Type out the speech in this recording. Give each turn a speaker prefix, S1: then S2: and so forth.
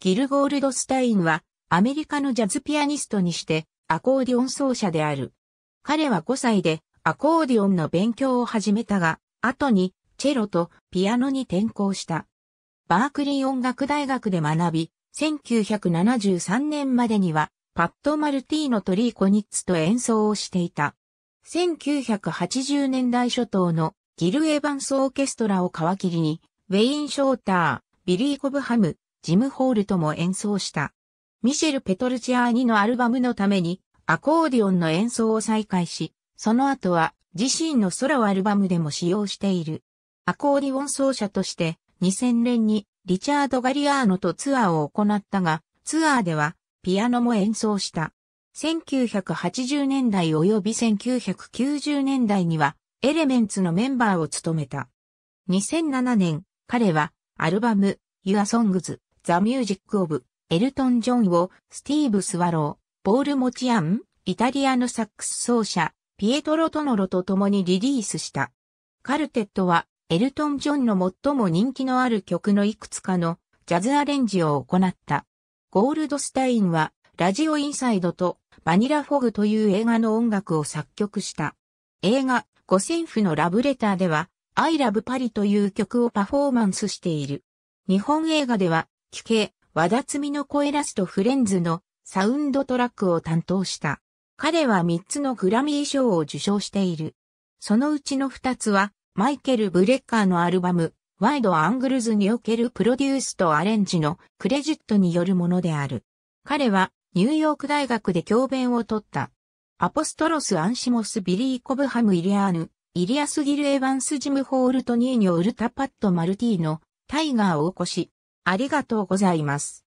S1: ギルゴールドスタインはアメリカのジャズピアニストにしてアコーディオン奏者である。彼は5歳でアコーディオンの勉強を始めたが、後にチェロとピアノに転校した。バークリー音楽大学で学び、1973年までにはパット・マルティーノとリーコ・ニッツと演奏をしていた。1980年代初頭のギル・エヴァンス・オーケストラを皮切りに、ウェイン・ショーター、ビリー・コブハム、ジム・ホールとも演奏した。ミシェル・ペトルチアーニのアルバムのためにアコーディオンの演奏を再開し、その後は自身のソロアルバムでも使用している。アコーディオン奏者として2000年にリチャード・ガリアーノとツアーを行ったが、ツアーではピアノも演奏した。1980年代及び1990年代にはエレメンツのメンバーを務めた。2007年、彼はアルバム Your Songs ザ・ミュージック・オブ、エルトン・ジョンを、スティーブ・スワロー、ポール・モチアン、イタリアのサックス奏者、ピエトロ・トノロと共にリリースした。カルテットは、エルトン・ジョンの最も人気のある曲のいくつかのジャズアレンジを行った。ゴールドスタインは、ラジオインサイドとバニラフォグという映画の音楽を作曲した。映画、五千譜のラブレターでは、アイラブパリという曲をパフォーマンスしている。日本映画では、木家、和田摘みの声ラストフレンズのサウンドトラックを担当した。彼は3つのグラミー賞を受賞している。そのうちの2つは、マイケル・ブレッカーのアルバム、ワイド・アングルズにおけるプロデュースとアレンジのクレジットによるものである。彼は、ニューヨーク大学で教鞭を取った。アポストロス・アンシモス・ビリー・コブハム・イリアーヌ、イリアス・ギル・エヴァンス・ジム・ホールト・ニーニョ・ウルタ・パット・マルティーノ、タイガー・を起こし、ありがとうござ
S2: います。